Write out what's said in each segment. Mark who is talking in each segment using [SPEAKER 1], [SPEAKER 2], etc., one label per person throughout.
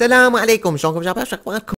[SPEAKER 1] السلام عليكم شلونكم شباب شو اخباركم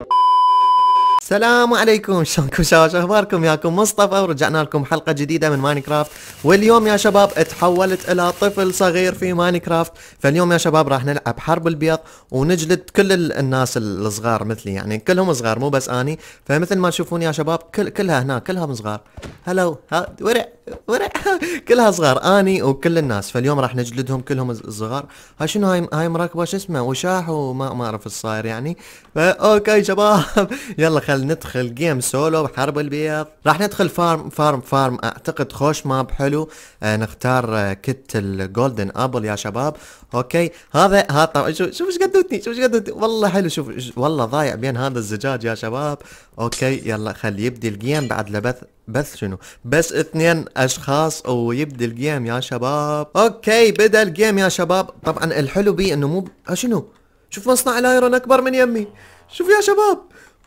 [SPEAKER 1] السلام عليكم شلونكم شباب شو اخباركم ياكم مصطفى ورجعنا لكم حلقه جديده من ماينكرافت واليوم يا شباب تحولت الى طفل صغير في ماينكرافت فاليوم يا شباب راح نلعب حرب البيض ونجلد كل الناس الصغار مثلي يعني كلهم صغار مو بس اني فمثل ما تشوفون يا شباب كل كلها هنا كلهم صغار هلو ها ورع كلها صغار اني وكل الناس فاليوم راح نجلدهم كلهم صغار هاي شنو هاي هاي مراكبه شو اسمه وشاح وما ما اعرف ايش صاير يعني فا اوكي شباب يلا خل ندخل جيم سولو بحرب البيض راح ندخل فارم فارم فارم اعتقد خوش ماب حلو آه نختار آه كت الجولدن ابل يا شباب اوكي هذا ها طبعا شوف شوف ايش قدوتني شوف ايش قدوتني والله حلو شوف والله ضايع بين هذا الزجاج يا شباب اوكي يلا خل يبدي الجيم بعد لبث بس شنو بس اثنين اشخاص ويبدا الجيم يا شباب اوكي بدا الجيم يا شباب طبعا الحلو بي انه مو ب... آه، شنو شوف مصنع الايرون اكبر من يمي شوف يا شباب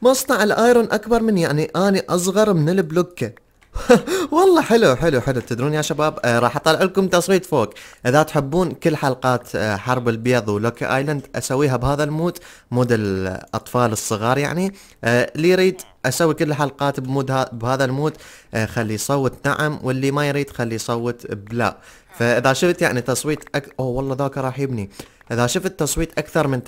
[SPEAKER 1] مصنع الايرون اكبر من يعني اني اصغر من البلوكه والله حلو حلو حلو تدرون يا شباب آه راح اطلع لكم تصويت فوق اذا تحبون كل حلقات آه حرب البيض ولوكي ايلاند اسويها بهذا المود مود الاطفال الصغار يعني آه اللي يريد اسوي كل الحلقات بمود ها بهذا المود آه، خلي يصوت نعم واللي ما يريد خلي يصوت بلا فاذا شفت يعني تصويت أك... اوه والله ذاك راح يبني اذا شفت تصويت اكثر من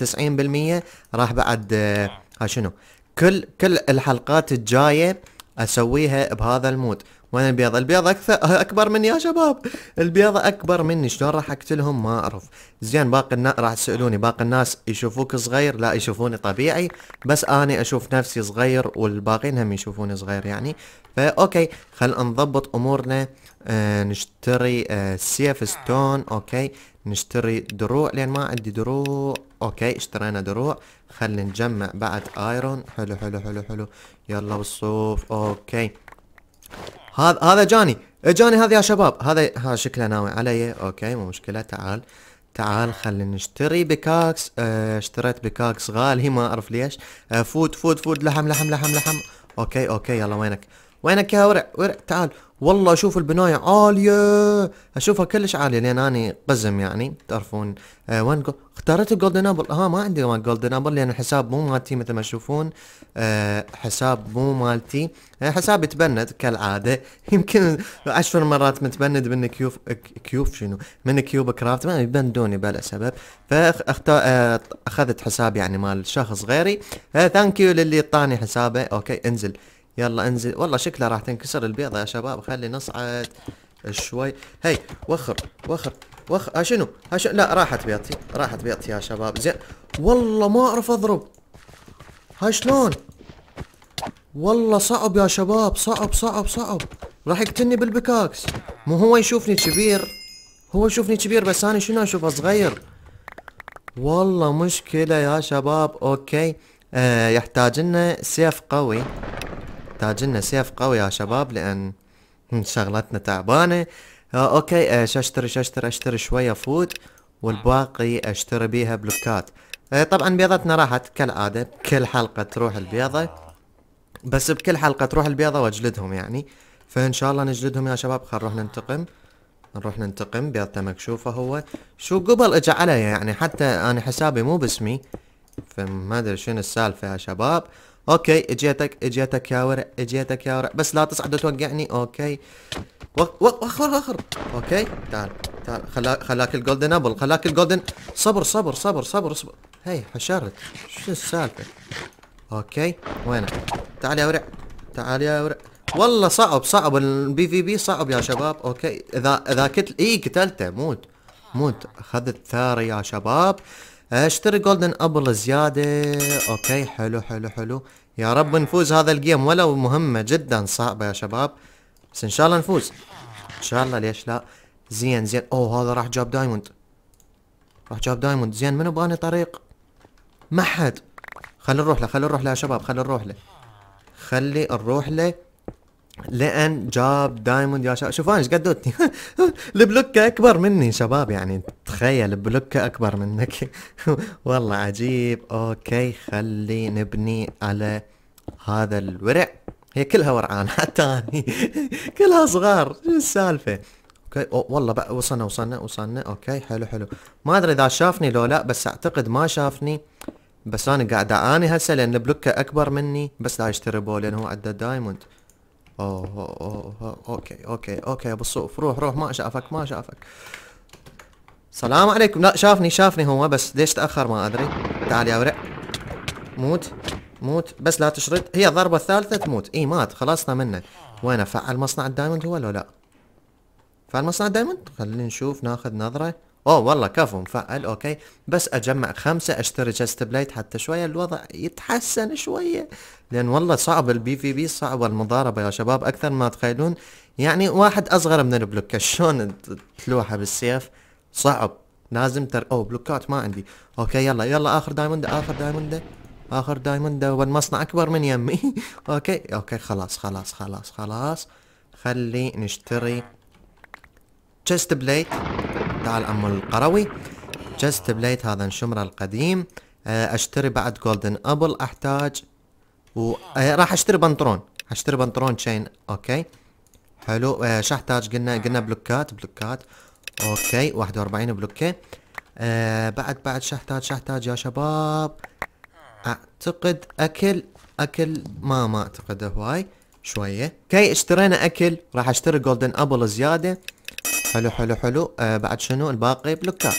[SPEAKER 1] 90% راح بعد آه، نعم. ها شنو كل كل الحلقات الجايه اسويها بهذا المود وين البيضة البيضة أكثر أكبر مني يا شباب البيضة أكبر مني شلون راح أقتلهم ما أعرف زين باقي الناس راح تسألوني باقي الناس يشوفوك صغير لا يشوفوني طبيعي بس أنا أشوف نفسي صغير والباقيين هم يشوفوني صغير يعني فا أوكي خل نضبط أمورنا آه نشتري آه سيف ستون أوكي نشتري دروع لأن ما عندي دروع أوكي اشترينا دروع خلي نجمع بعد ايرون حلو حلو حلو حلو يلا بالصوف اوكي هذا هذا جاني جاني هذا يا شباب هذا ها شكله ناوي علي اوكي مو مشكله تعال تعال خلينا نشتري بكاكس آه، اشتريت بكاكس غالي ما اعرف ليش آه، فوت فود فود فود لحم لحم لحم لحم اوكي اوكي يلا وينك وينك يا ورع ورع تعال والله اشوف البناية عالية اشوفها كلش عالية لان اني قزم يعني تعرفون آه وين اختارت الجولدن ابل ها ما عندي ما جولدن ابل لان الحساب مو مالتي مثل ما تشوفون آه حساب مو مالتي آه حساب تبند كالعادة يمكن عشر مرات متبند من كيوف كيوف شنو من كيوب كرافت ما يبندوني بلا سبب فاختار آه اخذت حساب يعني مال شخص غيري آه ثانك يو للي اعطاني حسابه اوكي انزل يلا انزل والله شكلها راح تنكسر البيضة يا شباب خلي نصعد شوي هاي وخر وخر وخر ها آه، شنو ها آه، شنو لا راحت بيضتي راحت بيضتي يا شباب زين والله ما اعرف اضرب ها شلون والله صعب يا شباب صعب صعب صعب راح يقتلني بالبكاكس مو هو يشوفني كبير هو يشوفني كبير بس انا شنو اشوفه صغير والله مشكلة يا شباب اوكي آه يحتاج لنا سيف قوي نحتاج لنا سيف قوي يا شباب لان شغلتنا تعبانه آه اوكي ايش آه، اشتري اشتري اشتري شويه فود والباقي اشتري بيها بلوكات آه طبعا بيضتنا راحت كالعاده كل حلقه تروح البيضه بس بكل حلقه تروح البيضه واجلدهم يعني فان شاء الله نجلدهم يا شباب خل نروح ننتقم نروح ننتقم بيضته مكشوفه هو شو قبل اجى علي يعني حتى انا حسابي مو باسمي فما ادري شنو السالفه يا شباب اوكي اجيتك اجيتك يا ورق اجيتك يا ورق بس لا تصعد وتوقعني اوكي وخر وخر اوكي تعال تعال خلا خلاك الجولدن ابل خلاك الجولدن صبر صبر صبر صبر صبر هي حشرت شو السالفه اوكي وينك تعال يا ورع تعال يا ورع والله صعب صعب البي في بي صعب يا شباب اوكي اذا اذا كتل اي قتلته موت موت اخذت ثاري يا شباب آه، اشتري جولدن ابل زيادة اوكي حلو حلو حلو يا رب نفوز هذا الجيم ولو مهمة جدا صعبة يا شباب بس ان شاء الله نفوز ان شاء الله ليش لا زين زين اوه هذا راح جاب دايموند راح جاب دايموند زين منو باني طريق ما حد خلينا نروح له خلينا نروح له يا شباب خلينا نروح له خلي نروح له لان جاب دايموند يا شباب شوفوا انا ايش قدوتني البلوكه اكبر مني شباب يعني تخيل البلوكه اكبر منك والله عجيب اوكي خلي نبني على هذا الورع هي كلها ورعان حتى اني كلها صغار شو السالفه اوكي أو والله بقى وصلنا وصلنا وصلنا اوكي حلو حلو ما ادري اذا شافني لو لا بس اعتقد ما شافني بس انا قاعد اعاني هسه لان البلوكه اكبر مني بس لا يشتري بول لان هو عنده دايموند اوه اوه اوه اوكي اوكي اوكي يا ابو الصوف روح روح ما شافك ما شافك سلام عليكم لا شافني شافني هو بس ليش تاخر ما ادري تعال يا ورق موت موت بس لا تشرد هي الضربه الثالثه تموت اي مات خلصنا منه وين فعل مصنع الدايموند هو ولا لا فعل مصنع الدايموند خلينا نشوف ناخذ نظره اوه والله كفو مفعل اوكي بس اجمع خمسة اشتري جست بليت حتى شوية الوضع يتحسن شوية لان والله صعب البي في بي صعب المضاربة يا شباب اكثر ما تخيلون يعني واحد اصغر من البلوك شلون تلوحه بالسيف صعب لازم تر اوه بلوكات ما عندي اوكي يلا يلا اخر دايموند اخر دايموند اخر دايموند والمصنع اكبر من يمي اوكي اوكي خلاص خلاص خلاص خلاص خلي نشتري تشست بليت تعال أم القروي جست بليت هذا نشمره القديم آه، اشتري بعد جولدن ابل احتاج آه، راح اشتري بنطلون اشتري بنطلون تشين اوكي حلو آه، شو احتاج قلنا قلنا بلوكات بلوكات اوكي 41 بلوكه آه بعد بعد شو احتاج شو احتاج يا شباب اعتقد اكل اكل ما ما اعتقد هواي شويه اوكي اشترينا اكل راح اشتري جولدن ابل زياده حلو حلو حلو آه بعد شنو الباقي بلوكات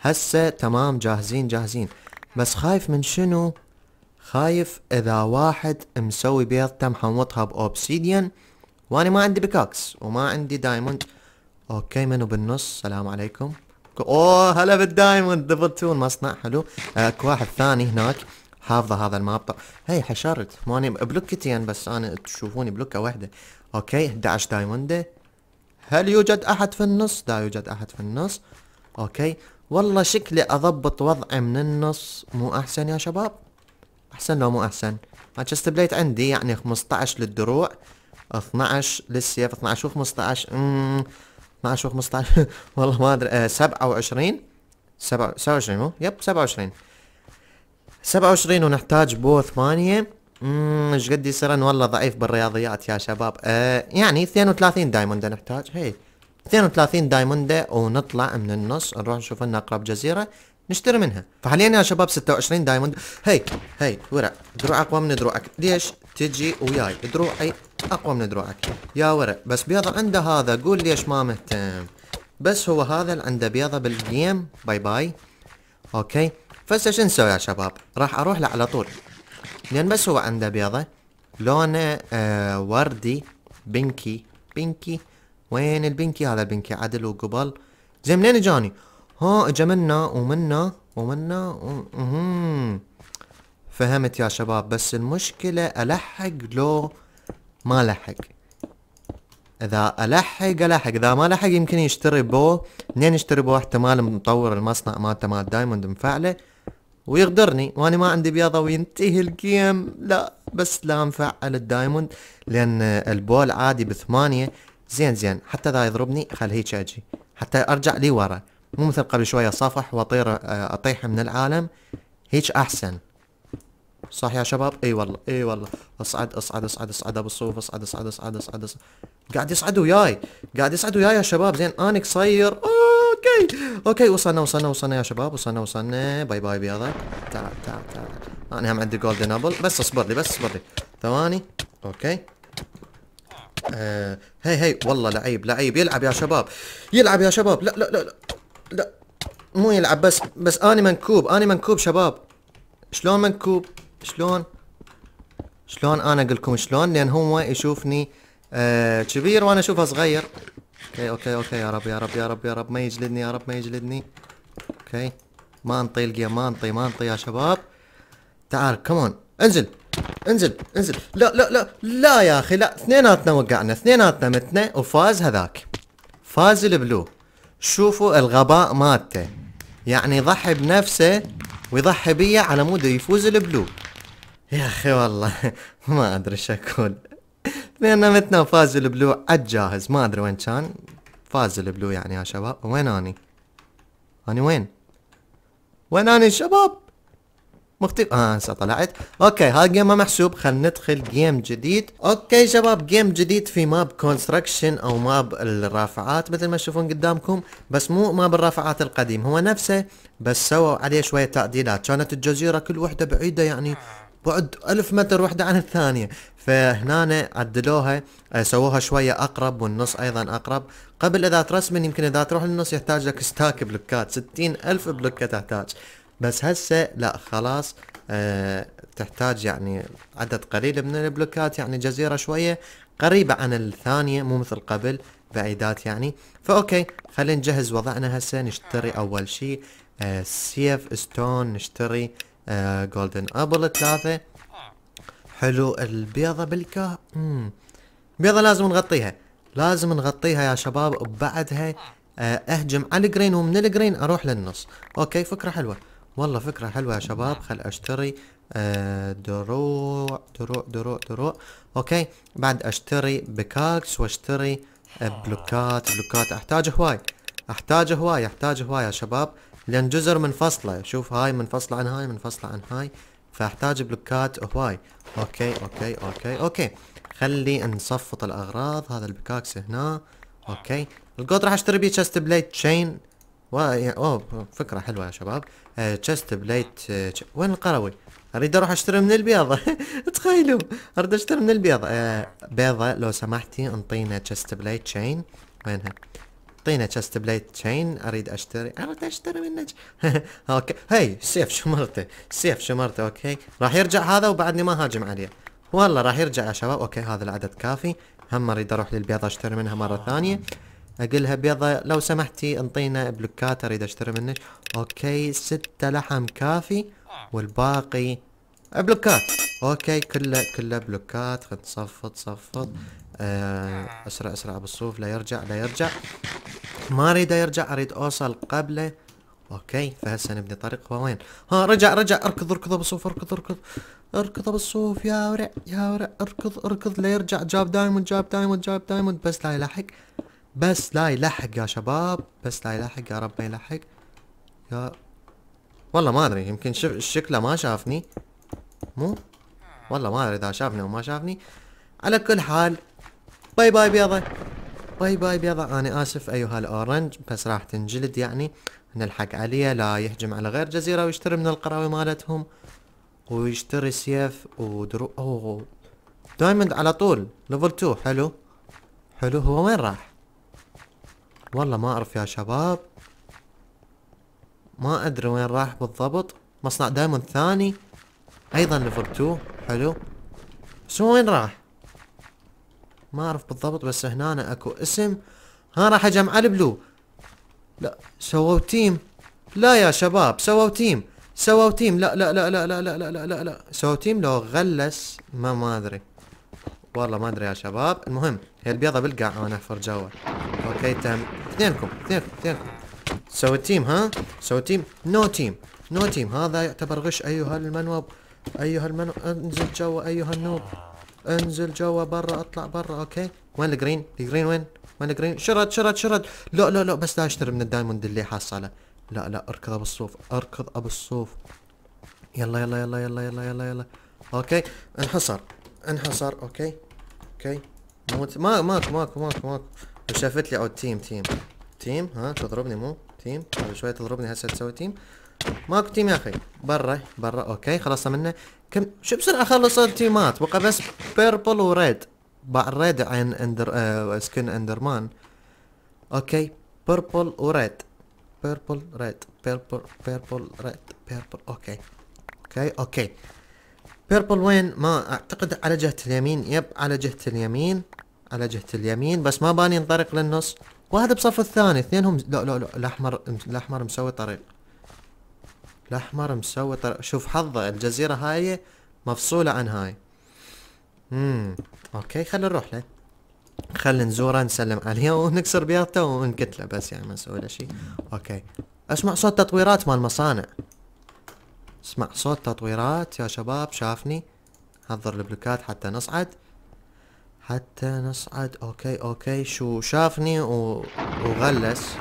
[SPEAKER 1] هسه تمام جاهزين جاهزين بس خايف من شنو خايف اذا واحد مسوي بيضته محوطها باوبسيديان وانا ما عندي بكاكس وما عندي دايموند اوكي منو بالنص السلام عليكم اوه هلا بالدايموند دبلتون مصنع حلو اكو آه، واحد ثاني هناك حافظه هذا الماب هي حشرت ماني بلوكتين بس انا تشوفوني بلوكه واحده اوكي 11 دايمونده هل يوجد احد في النص لا يوجد احد في النص اوكي والله شكلي اضبط وضعي من النص مو احسن يا شباب احسن لو مو احسن مانشستر بليت عندي يعني 15 للدروع 12 للسيف 12 و 15 امم 12 و 15 والله ما ادري 27 آه، 27 مو يب 27 27 ونحتاج بو 8 امم ايش قد يصير انا والله ضعيف بالرياضيات يا شباب آه يعني 32 دايموند نحتاج هي 32 دايموند ونطلع من النص نروح نشوف لنا اقرب جزيره نشتري منها فحاليا يا شباب 26 دايموند هي هي ورع دروع اقوى من دروعك ليش تجي وياي دروعي اقوى من دروعك يا ورع بس بيضة عنده هذا قول ليش ما مهتم بس هو هذا اللي عنده بيضة بالجيم باي باي اوكي فهسه شو نسوي يا شباب راح اروح له على طول لان بس هو عنده بيضة لونه آه وردي بنكي بنكي وين البنكي هذا البنكي عدل وقبل زين منين اجاني ها اجا منا ومنا ومنا و... فهمت يا شباب بس المشكلة الحق لو ما لحق اذا الحق الحق اذا ما لحق يمكن يشتري بو منين يشتري بو احتمال مطور المصنع مالته مال دايموند مفعله ويغدرني وانا ما عندي بياضه وينتهي الجيم لا بس لا مفعل الدايموند لان البول عادي بثمانية زين زين حتى ذا يضربني خل هيك اجي حتى ارجع لي ورا مو مثل قبل شويه صفح واطير اطيح من العالم هيك احسن صح يا شباب اي والله اي والله اصعد اصعد اصعد اصعد ابو الصوف اصعد اصعد اصعد اصعد قاعد يصعد وياي قاعد يصعد وياي يا شباب زين انا قصير اوكي اوكي وصلنا وصلنا وصلنا يا شباب وصلنا وصلنا باي باي بيضة تعال تعال تعال انا هم عندي جولدن ابل بس اصبر لي بس اصبر لي ثواني اوكي آه هي هي والله لعيب لعيب يلعب يا شباب يلعب يا شباب لا لا لا لا, لا. مو يلعب بس بس اني منكوب اني منكوب شباب شلون منكوب شلون شلون انا اقول لكم شلون لان هو يشوفني آه كبير وانا اشوفه صغير اوكي اوكي اوكي يا رب يا رب يا رب يا رب ما يجلدني يا رب ما يجلدني اوكي ما انطي الجيم ما انطي ما انطي يا شباب تعال كمون انزل انزل انزل لا لا لا لا يا اخي لا اثنيناتنا وقعنا اثنيناتنا متنا وفاز هذاك فاز البلو شوفوا الغباء مالته يعني يضحي بنفسه ويضحي بيه على مود يفوز البلو يا اخي والله ما ادري ايش اقول لان متنا فاز البلو عد جاهز ما ادري وين كان فاز البلو يعني يا شباب وين اني اني وين وين اني شباب مختلف اه هسه طلعت اوكي هاي جيم ما محسوب خلينا ندخل جيم جديد اوكي شباب جيم جديد في ماب كونستراكشن او ماب الرافعات مثل ما تشوفون قدامكم بس مو ماب الرافعات القديم هو نفسه بس سووا عليه شويه تعديلات كانت الجزيره كل وحده بعيده يعني بعد ألف متر وحدة عن الثانية فهنا عدلوها آه، سووها شوية أقرب والنص أيضا أقرب قبل إذا ترسمن يمكن إذا تروح للنص يحتاج لك ستاك بلوكات ستين ألف بلوكة تحتاج بس هسه لا خلاص أه تحتاج يعني عدد قليل من البلوكات يعني جزيرة شوية قريبة عن الثانية مو مثل قبل بعيدات يعني فأوكي خلينا نجهز وضعنا هسه نشتري آه. أول شيء أه سيف ستون نشتري جولدن ابل ثلاثة حلو البيضة بالكا امم بيضة لازم نغطيها لازم نغطيها يا شباب وبعدها آه، اهجم على الجرين ومن الجرين اروح للنص اوكي فكرة حلوة والله فكرة حلوة يا شباب خل اشتري آه، دروع دروع دروع دروع اوكي بعد اشتري بكاكس واشتري بلوكات آه، بلوكات احتاج هواي احتاج هواي احتاج هواي يا شباب لان جزر منفصله شوف هاي منفصله عن هاي منفصله عن هاي فاحتاج بلوكات هواي اوكي اوكي اوكي اوكي خلي نصفط الاغراض هذا البكاكس هنا اوكي القط راح اشتري بيه تشست بليت تشين و... اوه فكره حلوه يا شباب تشست آه، بليت آه، وين القروي اريد اروح اشتري من البيضة تخيلوا اريد اشتري من البيضة آه بيضة لو سمحتي انطينا تشست بليت تشين وينها اعطينا تشست بليد تشين اريد اشتري اريد اشتري منك اوكي هاي سيف شمرته سيف شمرته اوكي راح يرجع هذا وبعدني ما هاجم عليه والله راح يرجع يا شباب اوكي هذا العدد كافي هم اريد اروح للبيضه اشتري منها مره ثانيه اقول لها بيضه لو سمحتي انطينا بلوكات اريد اشتري منك اوكي ستة لحم كافي والباقي بلوكات اوكي كله كله بلوكات خد صفط صفط آه، اسرع اسرع بالصوف لا يرجع لا يرجع ما اريد يرجع اريد اوصل قبله اوكي فهسه نبني طريق هو وين ها رجع رجع اركض اركض بالصوف اركض اركض اركض بالصوف يا ورع يا ورع اركض اركض لا يرجع جاب دايموند جاب دايموند جاب دايموند بس لا يلحق بس لا يلحق يا شباب بس لا يلحق يا رب ما يلحق يا والله ما ادري يمكن شف شكله ما شافني مو والله ما ادري اذا شافني او ما شافني على كل حال باي باي بيضة باي باي بيضة أنا آسف أيها الأورنج بس راح تنجلد يعني نلحق عليه لا يهجم على غير جزيرة ويشتري من القراوي مالتهم ويشتري سيف ودرو أوه دايموند على طول ليفل 2 حلو حلو هو وين راح والله ما أعرف يا شباب ما أدري وين راح بالضبط مصنع دايموند ثاني أيضا ليفل 2 حلو بس وين راح ما اعرف بالضبط بس هنا أنا اكو اسم ها راح اجمع البلو لا سووا تيم لا يا شباب سووا تيم سووا تيم لا لا لا لا لا لا لا لا لا, لا. سووا تيم لو غلس ما ما ادري والله ما ادري يا شباب المهم هي البيضه بالقاع انا احفر جوا اوكي تم اثنينكم اثنينكم اثنينكم سووا تيم ها سووا تيم نو تيم نو تيم هذا يعتبر غش ايها المنوب ايها المنوب انزل جوا ايها النوب انزل جوا برا اطلع برا اوكي وين الجرين الجرين وين وين الجرين شرد شرد شرد لا لا لا بس لا اشتري من الدايموند اللي حاصله لا لا اركض ابو الصوف اركض ابو الصوف يلا يلا يلا يلا يلا يلا يلا اوكي انحصر انحصر اوكي اوكي موت ما ماكو ماكو ماكو ماكو وشافت لي او تيم تيم تيم ها تضربني مو تيم شوي تضربني هسه تسوي تيم ماكو تيم يا اخي برا برا اوكي خلصنا منه كم شو بسرعه اخلص التيمات بقى بس بيربل وريد باع ريد عين اندر آه سكن اندرمان اوكي بيربل وريد بيربل ريد بيربل بيربل ريد بيربل اوكي اوكي اوكي بيربل وين ما اعتقد على جهة اليمين يب على جهة اليمين على جهة اليمين بس ما باني طريق للنص واحد بصف الثاني اثنينهم لا لا لا الاحمر الاحمر مسوي طريق الاحمر مسوي طر... شوف حظه الجزيرة هاي مفصولة عن هاي امم اوكي خلينا نروح له خلينا نزوره نسلم عليه ونكسر بيضته ونكتله بس يعني ما نسوي له شيء اوكي اسمع صوت تطويرات مال مصانع اسمع صوت تطويرات يا شباب شافني حضر البلوكات حتى نصعد حتى نصعد اوكي اوكي شو شافني و... وغلس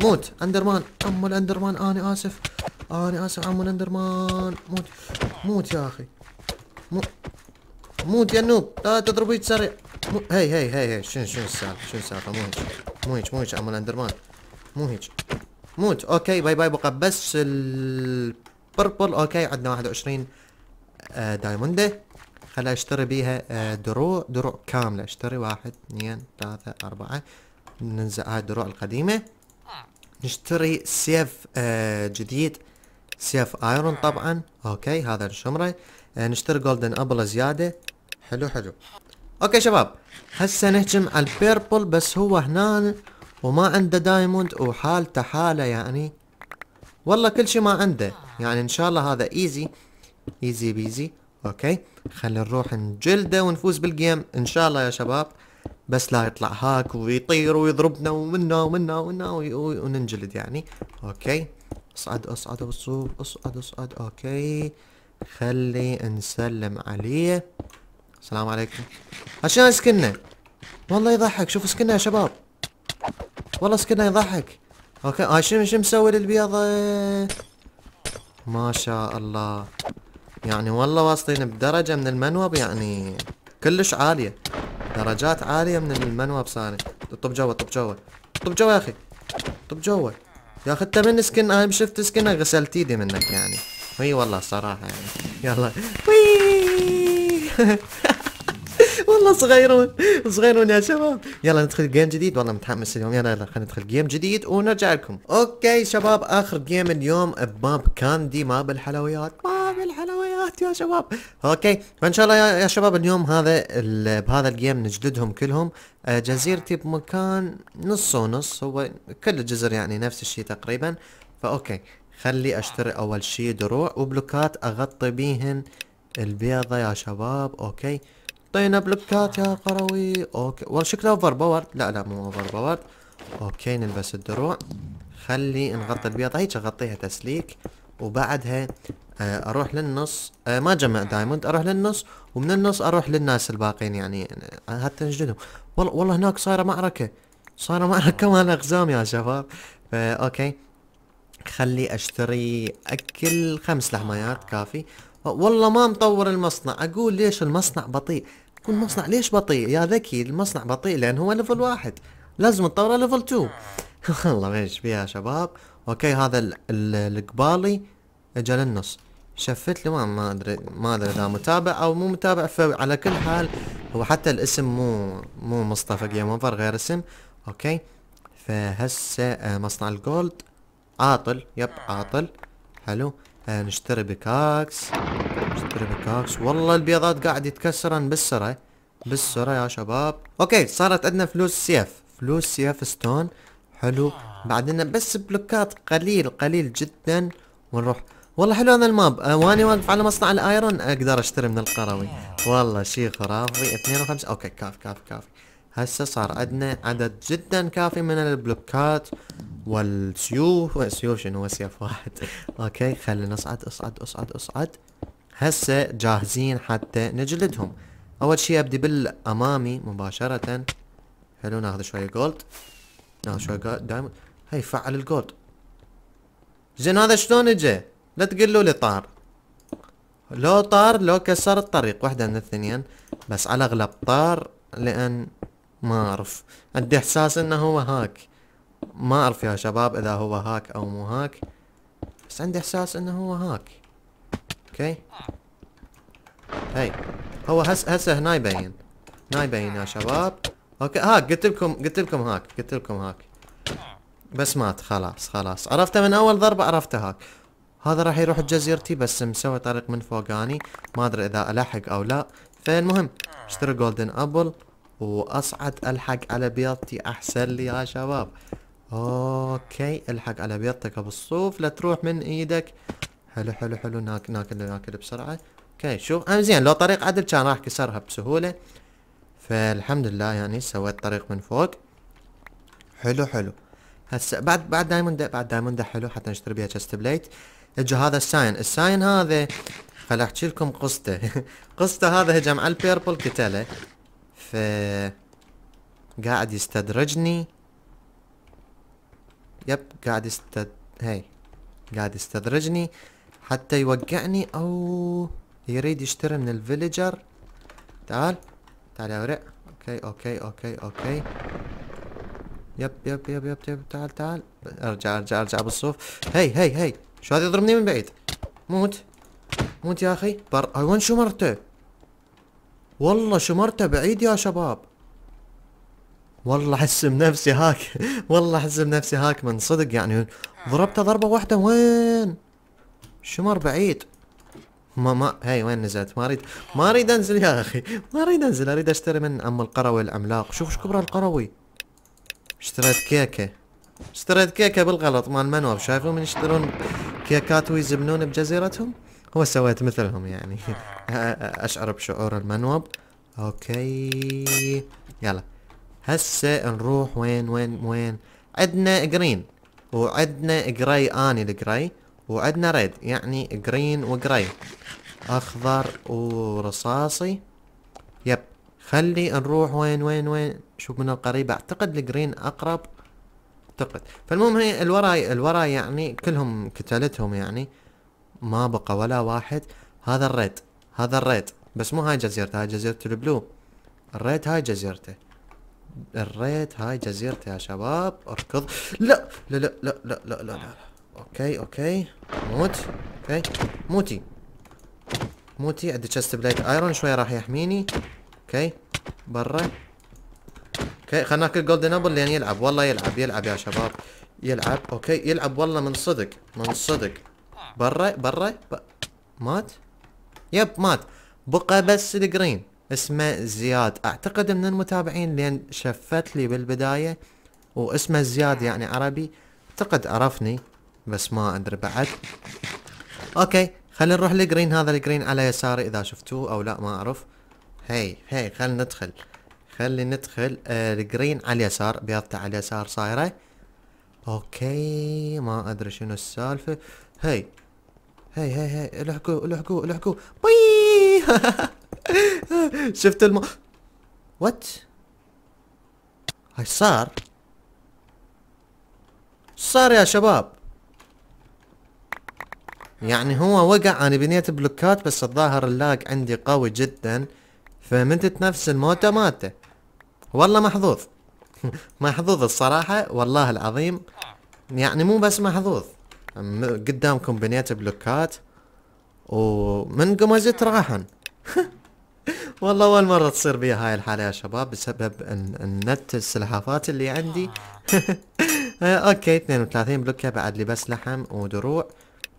[SPEAKER 1] موت اندرمان عمو الاندرمان انا اسف انا اسف عمو الاندرمان موت موت يا اخي موت يا نوب لا تضرب هيك سريع هي هي هي هي شنو شنو السالفه شنو السالفه مو هيك مو هيك مو هيك عمو الاندرمان مو هيك موت اوكي باي باي بقى بس البربل اوكي عندنا 21 آه دايمونده خليني اشتري بيها دروع آه، دروع كامله اشتري واحد اثنين ثلاثة أربعة ننزع هاي الدروع القديمة نشتري سيف آه جديد سيف ايرون طبعا اوكي هذا الشمره آه نشتري جولدن ابل زياده حلو حلو اوكي شباب هسه نهجم على البيربل بس هو هنا وما عنده دايموند وحالته حاله يعني والله كل شيء ما عنده يعني ان شاء الله هذا ايزي ايزي بيزي اوكي خلينا نروح نجلده ونفوز بالجيم ان شاء الله يا شباب بس لا يطلع هاك ويطير ويضربنا ومنا ومنا ومنا وننجلد يعني اوكي اصعد اصعد اصعد اصعد اصعد اوكي خلي نسلم عليه السلام عليكم عشان سكنه والله يضحك شوف سكنه يا شباب والله سكنه يضحك اوكي هاي آه، شنو شنو مسوي للبيضة ما شاء الله يعني والله واصلين بدرجة من المنوب يعني كلش عالية درجات عاليه من المنوب صاني طب جوا طب جوا طب جوا يا اخي طب جوا يا اخي انت من سكن انا شفت سكن غسلت ايدي منك يعني اي والله صراحة يعني يلا والله صغيرون صغيرون يا شباب يلا ندخل جيم جديد والله متحمس اليوم يلا يلا خلينا ندخل جيم جديد ونرجع لكم اوكي شباب اخر جيم اليوم بماب كاندي ماب الحلويات ماب الحلويات يا شباب اوكي فان شاء الله يا شباب اليوم هذا بهذا الجيم نجلدهم كلهم آه، جزيرتي بمكان نص ونص هو كل الجزر يعني نفس الشيء تقريبا فاوكي خلي اشتري اول شيء دروع وبلوكات اغطي بيهن البيضة يا شباب اوكي حطينا بلوكات يا قروي اوكي والله اوفر باور لا لا مو اوفر باور اوكي نلبس الدروع خلي نغطي البيضة هيك اغطيها تسليك وبعدها آه، اروح للنص آه، ما جمع دايموند اروح للنص ومن النص اروح للناس الباقين يعني حتى آه، نجدهم والله والله هناك صايره معركه صايره معركه مال اقزام يا شباب فا اوكي خلي اشتري اكل خمس لحميات كافي والله ما مطور المصنع اقول ليش المصنع بطيء تكون مصنع ليش بطيء يا ذكي المصنع بطيء لان هو ليفل واحد لازم تطوره ليفل 2 والله ايش فيها شباب اوكي هذا القبالي اجى للنص شفت لي ما ادري ما ادري اذا متابع او مو متابع فعلى كل حال هو حتى الاسم مو مو مصطفى جيم اوفر غير اسم اوكي فهسه آه، مصنع الجولد عاطل يب عاطل حلو آه، نشتري بكاكس ستريبكاكس والله البيضات قاعد يتكسرن بالسرعة بالسرعة يا شباب اوكي صارت عندنا فلوس سيف فلوس سيف ستون حلو بعدنا بس بلوكات قليل قليل جدا ونروح والله حلو هذا الماب آه، واني واقف على مصنع الايرون اقدر اشتري من القروي والله شيء خرافي اثنين وخمسة اوكي كافي كافي كافي هسه صار عندنا عدد جدا كافي من البلوكات والسيوف سيوف شنو هو سيف واحد اوكي خلينا نصعد اصعد اصعد اصعد هسه جاهزين حتى نجلدهم اول شي ابدي بالامامي مباشرة حلو ناخذ شوية جولد ناخذ شوية دايموند هاي فعل الجولد زين هذا شلون اجى لا له لي طار لو طار لو كسر الطريق واحدة من الثنين بس على الاغلب طار لان ما اعرف عندي احساس انه هو هاك ما اعرف يا شباب اذا هو هاك او مو هاك بس عندي احساس انه هو هاك اوكي هاي هو هسه هسه هنا يبين هنا يبين يا شباب اوكي هاك قلت لكم قلت لكم هاك قلت لكم هاك بس مات خلاص خلاص عرفته من اول ضربه عرفته هاك هذا راح يروح جزيرتي بس مسوي طريق من فوقاني ما ادري اذا الحق او لا فالمهم اشتري جولدن ابل واصعد الحق على بيضتي احسن لي يا شباب اوكي الحق على بيضتك ابو الصوف لا تروح من ايدك حلو حلو حلو ناكل ناكل ناكل بسرعه اوكي شوف زين لو طريق عدل كان راح كسرها بسهوله فالحمد لله يعني سويت طريق من فوق حلو حلو هسه بعد بعد دايموند بعد دايموند حلو حتى نشتري بيها تشست بليت اجى هذا الساين الساين هذا خل احكي لكم قصته قصته هذا هجم على البيربل قتله ف قاعد يستدرجني يب قاعد يستد هي قاعد يستدرجني حتى يوقعني او يريد يشتري من الفيليجر تعال تعال يا ورق اوكي اوكي اوكي اوكي يب يب يب يب, يب. تعال تعال ارجع ارجع ارجع بالصوف هي هي هي شو هذا يضربني من بعيد موت موت يا اخي بر اي وين شمرته والله شمرته بعيد يا شباب والله احس بنفسي هاك والله احس بنفسي هاك من صدق يعني ضربته ضربه واحده وين شمر بعيد ما ما هاي وين نزلت ما اريد ما اريد انزل يا اخي ما اريد انزل اريد اشتري من ام القروي العملاق شوف ايش كبره القروي اشتريت كيكه اشتريت كيكه بالغلط مال منوب شايفهم من يشترون كيكات ويزبنون بجزيرتهم هو سويت مثلهم يعني اشعر بشعور المنوب اوكي يلا هسه نروح وين وين وين عندنا جرين وعندنا جراي اني الجراي وعندنا ريد يعني جرين وجراي اخضر ورصاصي يب خلي نروح وين وين وين شوف من القريب اعتقد الجرين اقرب اعتقد فالمهم هي الوراي الوراي يعني كلهم كتلتهم يعني ما بقى ولا واحد هذا الريد هذا الريد بس مو هاي جزيرته هاي جزيرة البلو الريد هاي جزيرته الريد هاي جزيرته يا شباب اركض لا لا لا لا لا لا, لا. اوكي اوكي موت اوكي موتي موتي عندي تشست بلايت ايرون شويه راح يحميني اوكي برا اوكي خلنا ناكل جولدن ابل لين يلعب والله يلعب يلعب يا شباب يلعب اوكي يلعب والله من صدق من صدق برا برا ب... مات يب مات بقى بس الجرين اسمه زياد اعتقد من المتابعين لين شفت لي بالبدايه واسمه زياد يعني عربي اعتقد عرفني بس ما ادري بعد اوكي خلينا نروح للجرين هذا الجرين على يساري اذا شفتوه او لا ما اعرف هي هي خلينا ندخل خلي ندخل آه الجرين على اليسار بيضته على اليسار صايره اوكي ما ادري شنو السالفه هي هي هي هي الحقوا الحقوا الحقوا بي شفت الم وات هاي صار صار يا شباب يعني هو وقع انا بنيت بلوكات بس الظاهر اللاج عندي قوي جدا فمتت نفس الموتة ماته والله محظوظ محظوظ الصراحة والله العظيم يعني مو بس محظوظ قدامكم بنيت بلوكات ومن قمزت راحن والله اول مرة تصير بي هاي الحالة يا شباب بسبب النت السلحفات اللي عندي اوكي 32 بلوكة بعد لي بس لحم ودروع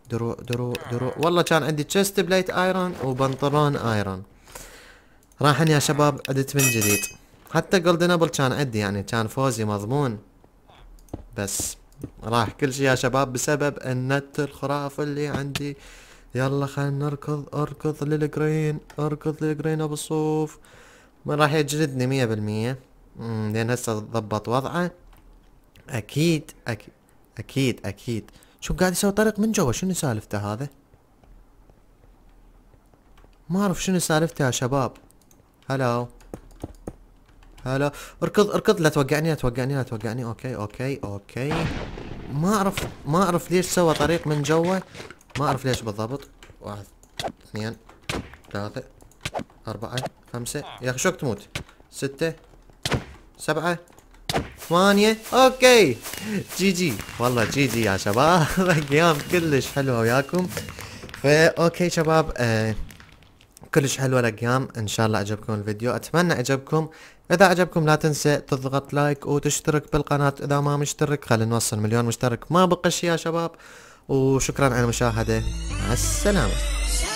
[SPEAKER 1] درو درو درو والله كان عندي تشست بليت ايرون وبنطلون ايرون راحن يا شباب عدت من جديد حتى جولدن ابل كان عندي يعني كان فوزي مضمون بس راح كل شيء يا شباب بسبب النت الخرافي اللي عندي يلا خلينا نركض اركض للجرين اركض للجرين ابو الصوف ما راح يجلدني مية بالمية لان هسه ضبط وضعه اكيد اكيد اكيد اكيد شوف قاعد يسوي طريق من جوا شنو سالفته هذا ما اعرف شنو سالفته يا شباب هلا هلا اركض اركض لا توقعني لا توقعني لا توقعني اوكي اوكي اوكي ما اعرف ما اعرف ليش سوى طريق من جوا ما اعرف ليش بالضبط واحد اثنين ثلاثة أربعة خمسة يا أخي شوك تموت ستة سبعة ثمانية اوكي جي جي والله جي جي يا شباب جيم كلش حلوة وياكم فا اوكي شباب آه كلش حلوة الاقيام ان شاء الله عجبكم الفيديو اتمنى عجبكم اذا عجبكم لا تنسى تضغط لايك وتشترك بالقناة اذا ما مشترك خلينا نوصل مليون مشترك ما بقى شي يا شباب وشكرا على المشاهدة مع السلامة